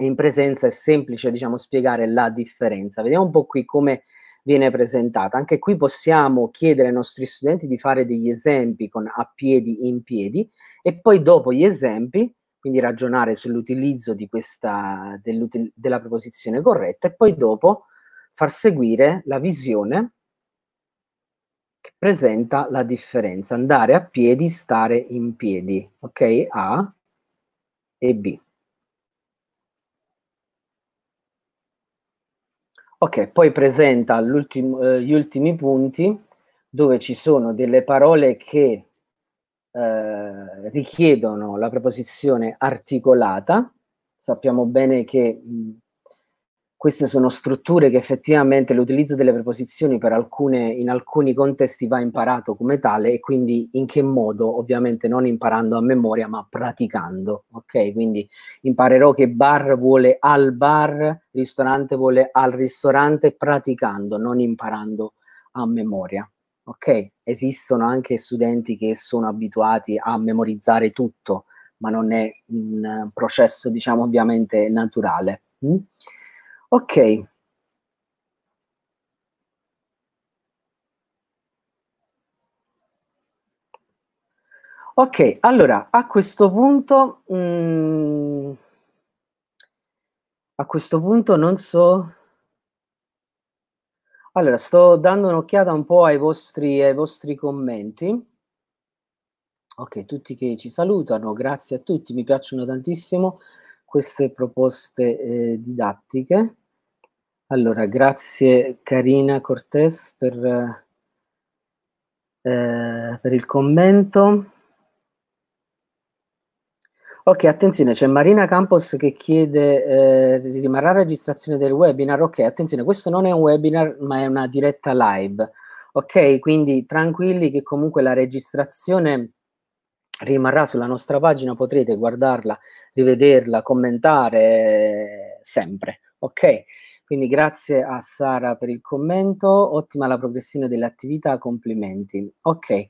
in presenza è semplice diciamo spiegare la differenza. Vediamo un po' qui come viene presentata. Anche qui possiamo chiedere ai nostri studenti di fare degli esempi con a piedi in piedi e poi dopo gli esempi, quindi ragionare sull'utilizzo dell della preposizione corretta e poi dopo far seguire la visione che presenta la differenza. Andare a piedi, stare in piedi, ok? A e B. Ok, poi presenta eh, gli ultimi punti dove ci sono delle parole che eh, richiedono la preposizione articolata. Sappiamo bene che mh, queste sono strutture che effettivamente l'utilizzo delle preposizioni per alcune, in alcuni contesti va imparato come tale e quindi in che modo? Ovviamente non imparando a memoria ma praticando, ok? Quindi imparerò che bar vuole al bar, ristorante vuole al ristorante praticando, non imparando a memoria, ok? Esistono anche studenti che sono abituati a memorizzare tutto, ma non è un processo diciamo ovviamente naturale. Hm? Ok. Ok, allora a questo punto mh, mm, a questo punto non so allora, sto dando un'occhiata un po' ai vostri, ai vostri commenti. Ok, tutti che ci salutano, grazie a tutti, mi piacciono tantissimo queste proposte eh, didattiche. Allora, grazie Carina Cortés per, eh, per il commento. Ok, attenzione, c'è Marina Campos che chiede, eh, rimarrà registrazione del webinar? Ok, attenzione, questo non è un webinar, ma è una diretta live. Ok, quindi tranquilli che comunque la registrazione rimarrà sulla nostra pagina, potrete guardarla, rivederla, commentare eh, sempre. Ok, quindi grazie a Sara per il commento, ottima la progressione delle attività, complimenti. Ok,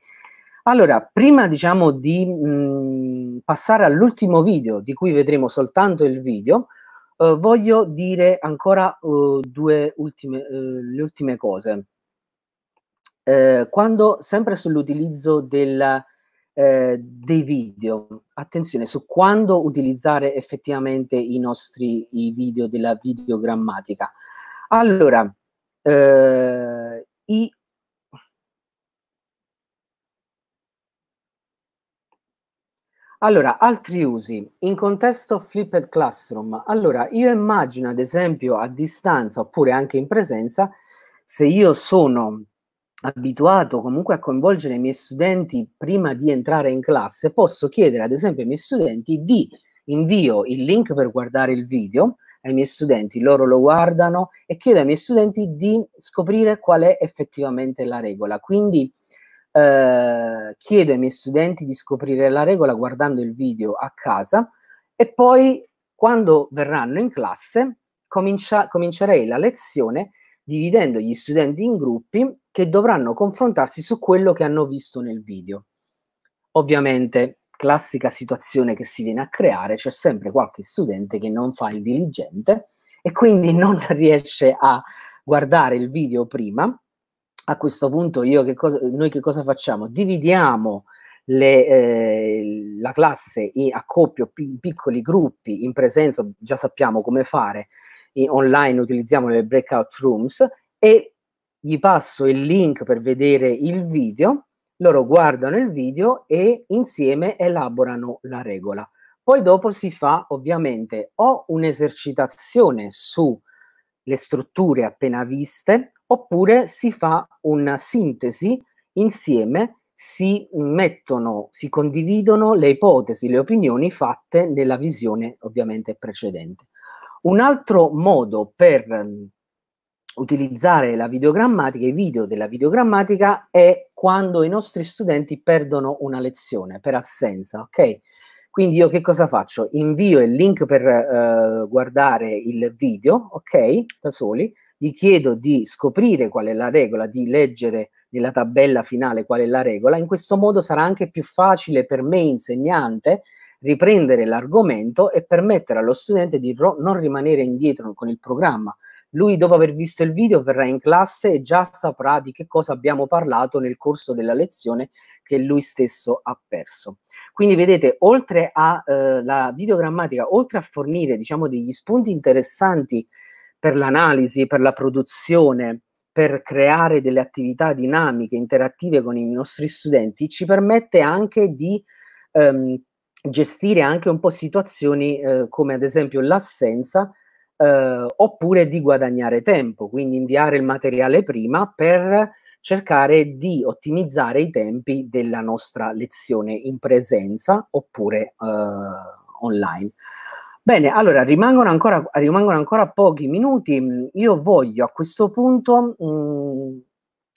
allora prima diciamo di mh, mm, passare all'ultimo video di cui vedremo soltanto il video, eh, voglio dire ancora eh, due ultime, eh, le ultime cose. Eh, quando sempre sull'utilizzo della eh, dei video. Attenzione su quando utilizzare effettivamente i nostri i video della videogrammatica. Allora, eh, i Allora, altri usi in contesto flipped classroom. Allora, io immagino ad esempio a distanza oppure anche in presenza, se io sono abituato comunque a coinvolgere i miei studenti prima di entrare in classe, posso chiedere ad esempio ai miei studenti di invio il link per guardare il video ai miei studenti, loro lo guardano e chiedo ai miei studenti di scoprire qual è effettivamente la regola. Quindi eh, chiedo ai miei studenti di scoprire la regola guardando il video a casa e poi quando verranno in classe comincia, comincerei la lezione dividendo gli studenti in gruppi che dovranno confrontarsi su quello che hanno visto nel video. Ovviamente, classica situazione che si viene a creare, c'è sempre qualche studente che non fa il diligente e quindi non riesce a guardare il video prima. A questo punto che cosa, noi che cosa facciamo? Dividiamo le, eh, la classe a coppie o piccoli gruppi in presenza, già sappiamo come fare, online utilizziamo le breakout rooms e gli passo il link per vedere il video, loro guardano il video e insieme elaborano la regola. Poi dopo si fa ovviamente o un'esercitazione sulle strutture appena viste oppure si fa una sintesi insieme si mettono, si condividono le ipotesi, le opinioni fatte nella visione ovviamente precedente. Un altro modo per mm, utilizzare la videogrammatica, i video della videogrammatica, è quando i nostri studenti perdono una lezione per assenza, ok? Quindi io che cosa faccio? Invio il link per eh, guardare il video, ok? Da soli, gli chiedo di scoprire qual è la regola, di leggere nella tabella finale qual è la regola. In questo modo sarà anche più facile per me insegnante riprendere l'argomento e permettere allo studente di ro- non rimanere indietro con il programma. Lui dopo aver visto il video verrà in classe e già saprà di che cosa abbiamo parlato nel corso della lezione che lui stesso ha perso. Quindi vedete, oltre alla eh, videogrammatica, oltre a fornire diciamo, degli spunti interessanti per l'analisi, per la produzione, per creare delle attività dinamiche, interattive con i nostri studenti, ci permette anche di ehm, gestire anche un po' situazioni eh, come ad esempio l'assenza eh, oppure di guadagnare tempo, quindi inviare il materiale prima per cercare di ottimizzare i tempi della nostra lezione in presenza oppure eh, online. Bene, allora rimangono ancora, rimangono ancora, pochi minuti. Io voglio a questo punto mh, mm,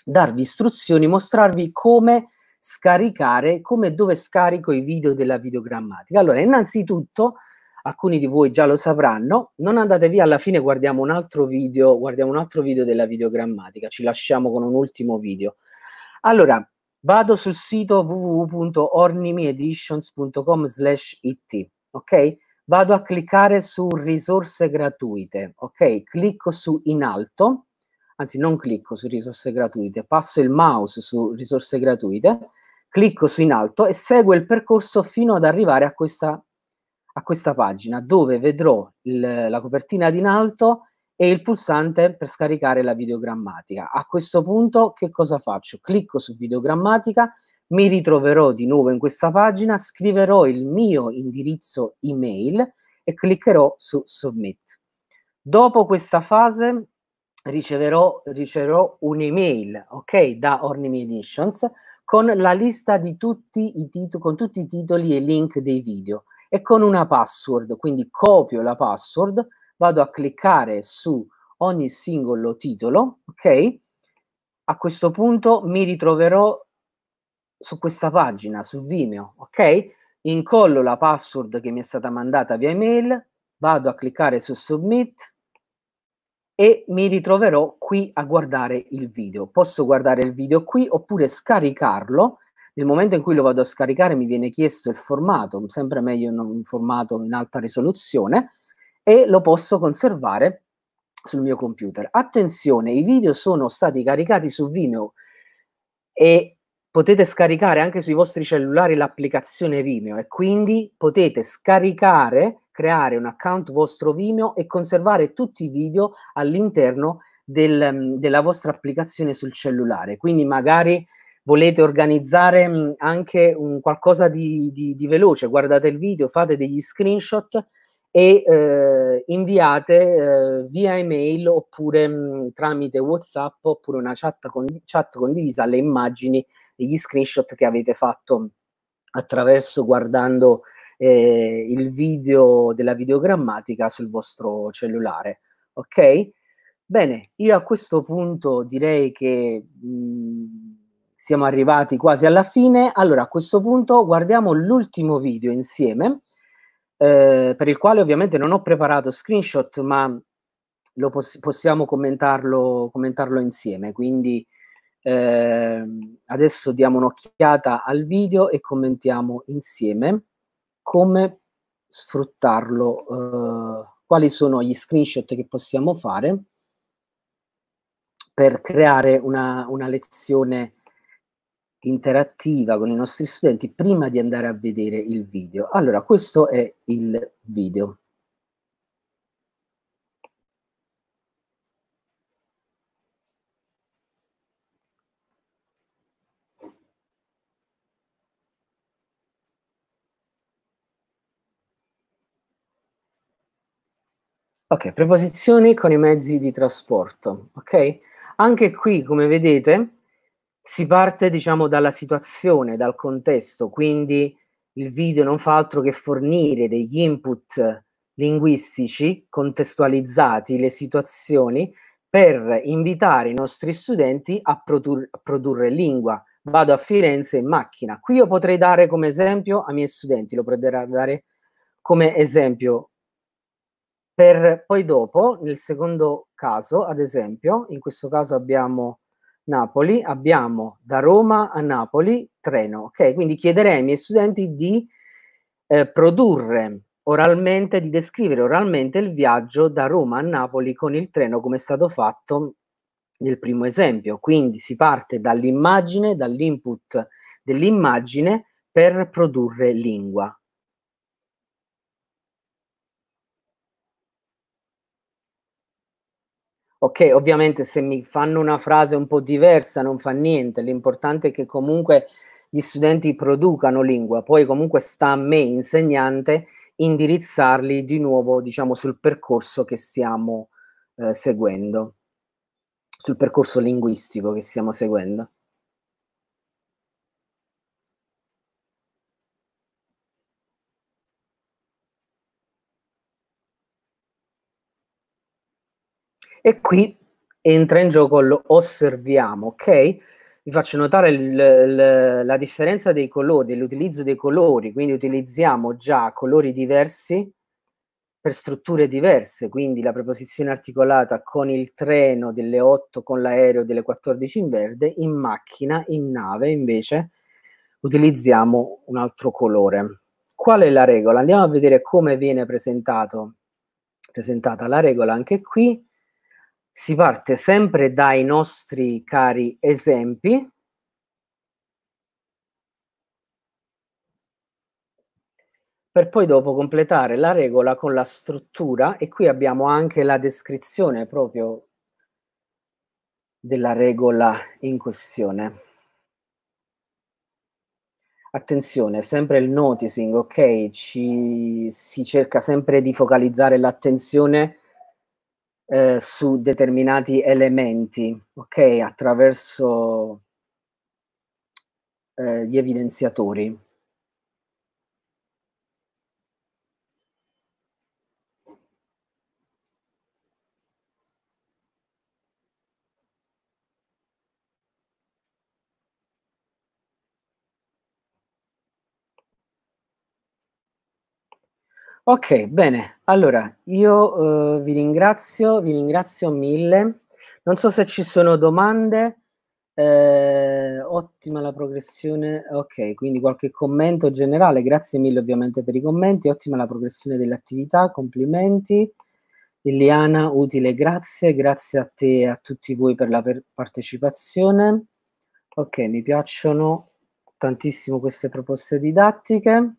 darvi istruzioni, mostrarvi come scaricare come dove scarico i video della videogrammatica. Allora, innanzitutto, alcuni di voi già lo sapranno, non andate via, alla fine guardiamo un altro video, guardiamo un altro video della videogrammatica, ci lasciamo con un ultimo video. Allora, vado sul sito www.ornimieditions.com slash it, ok? Vado a cliccare su risorse gratuite, ok? Clicco su in alto, anzi non clicco su risorse gratuite, passo il mouse su risorse gratuite clicco su in alto e segue il percorso fino ad arrivare a questa, a questa pagina dove vedrò il, la copertina in alto e il pulsante per scaricare la videogrammatica. A questo punto che cosa faccio? Clicco su videogrammatica, mi ritroverò di nuovo in questa pagina, scriverò il mio indirizzo email e cliccherò su submit. Dopo questa fase riceverò, riceverò un'email, ok, da Editions con la lista di tutti i titoli, con tutti i titoli e link dei video e con una password. Quindi copio la password, vado a cliccare su ogni singolo titolo, ok? A questo punto mi ritroverò su questa pagina, su Vimeo, ok? Incollo la password che mi è stata mandata via email, vado a cliccare su submit e mi ritroverò qui a guardare il video. Posso guardare il video qui oppure scaricarlo. Nel momento in cui lo vado a scaricare mi viene chiesto il formato, sempre meglio in un formato in alta risoluzione, e lo posso conservare sul mio computer. Attenzione, i video sono stati caricati su Vimeo e potete scaricare anche sui vostri cellulari l'applicazione Vimeo e quindi potete scaricare creare un account vostro Vimeo e conservare tutti i video all'interno del, mm, della vostra applicazione sul cellulare. Quindi magari volete organizzare mm, anche un qualcosa di, di, di veloce, guardate il video, fate degli screenshot e eh, inviate eh, via email oppure mh, mm, tramite WhatsApp oppure una chat, con, chat condivisa le immagini, degli screenshot che avete fatto attraverso guardando eh, il video della videogrammatica sul vostro cellulare. Ok? Bene, io a questo punto direi che mh, mm, siamo arrivati quasi alla fine. Allora, a questo punto guardiamo l'ultimo video insieme, eh, per il quale ovviamente non ho preparato screenshot, ma lo poss- possiamo commentarlo, commentarlo, insieme. Quindi eh, adesso diamo un'occhiata al video e commentiamo insieme come sfruttarlo, eh, quali sono gli screenshot che possiamo fare per creare una, una lezione interattiva con i nostri studenti prima di andare a vedere il video. Allora, questo è il video. Ok, preposizioni con i mezzi di trasporto. Ok? Anche qui, come vedete, si parte, diciamo, dalla situazione, dal contesto, quindi il video non fa altro che fornire degli input linguistici contestualizzati, le situazioni, per invitare i nostri studenti a, produr- a produrre lingua. Vado a Firenze in macchina. Qui io potrei dare come esempio, ai miei studenti lo potrei dare come esempio, per poi dopo, nel secondo caso, ad esempio, in questo caso abbiamo Napoli, abbiamo da Roma a Napoli treno, ok? Quindi chiederei ai miei studenti di eh, produrre oralmente, di descrivere oralmente il viaggio da Roma a Napoli con il treno come è stato fatto nel primo esempio. Quindi si parte dall'immagine, dall'input dell'immagine per produrre lingua, Ok, ovviamente se mi fanno una frase un po' diversa non fa niente, l'importante è che comunque gli studenti producano lingua, poi comunque sta a me insegnante indirizzarli di nuovo, diciamo, sul percorso che stiamo eh, seguendo, sul percorso linguistico che stiamo seguendo. E qui entra in gioco lo osserviamo, ok? Vi faccio notare il, il, la differenza dei colori, dell'utilizzo dei colori, quindi utilizziamo già colori diversi per strutture diverse, quindi la preposizione articolata con il treno delle 8, con l'aereo delle 14 in verde, in macchina, in nave invece utilizziamo un altro colore. Qual è la regola? Andiamo a vedere come viene presentata la regola anche qui si parte sempre dai nostri cari esempi. per poi dopo completare la regola con la struttura e qui abbiamo anche la descrizione proprio della regola in questione. Attenzione, sempre il noticing, ok? Ci, si cerca sempre di focalizzare l'attenzione eh, su determinati elementi, ok? Attraverso eh, gli evidenziatori. Ok, bene. Allora, io eh, vi ringrazio, vi ringrazio mille. Non so se ci sono domande. Eh, ottima la progressione, ok, quindi qualche commento generale, grazie mille ovviamente per i commenti, ottima la progressione dell'attività, complimenti. Liliana, utile, grazie, grazie a te e a tutti voi per la per- partecipazione. Ok, mi piacciono tantissimo queste proposte didattiche.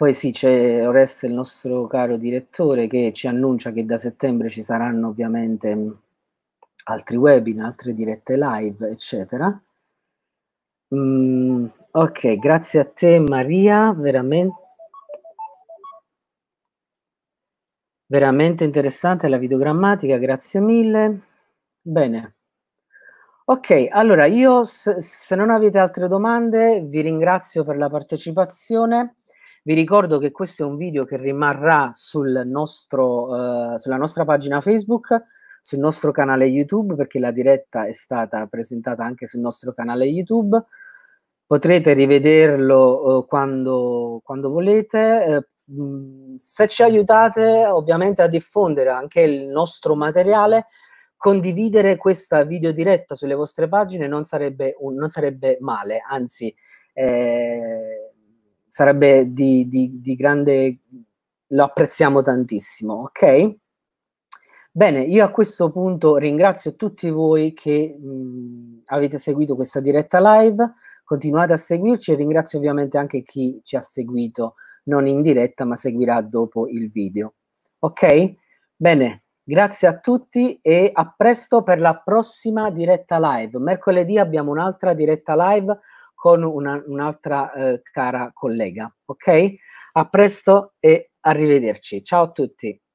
Poi sì, c'è Oreste, il nostro caro direttore, che ci annuncia che da settembre ci saranno ovviamente mm, altri webinar, altre dirette live, eccetera. Mm, ok, grazie a te Maria, veramente. Veramente interessante la videogrammatica, grazie mille. Bene. Ok, allora io se non avete altre domande vi ringrazio per la partecipazione vi ricordo che questo è un video che rimarrà sul nostro, eh, sulla nostra pagina Facebook, sul nostro canale YouTube, perché la diretta è stata presentata anche sul nostro canale YouTube. Potrete rivederlo eh, quando, quando, volete. Eh, mm, se ci aiutate ovviamente a diffondere anche il nostro materiale, condividere questa video diretta sulle vostre pagine non sarebbe, un, non sarebbe male, anzi eh, sarebbe di, di, di grande... lo apprezziamo tantissimo, ok? Bene, io a questo punto ringrazio tutti voi che mh, mm, avete seguito questa diretta live, continuate a seguirci e ringrazio ovviamente anche chi ci ha seguito, non in diretta, ma seguirà dopo il video. Ok? Bene, Grazie a tutti e a presto per la prossima diretta live. Mercoledì abbiamo un'altra diretta live con una, un'altra eh, cara collega. Ok? A presto e arrivederci. Ciao a tutti.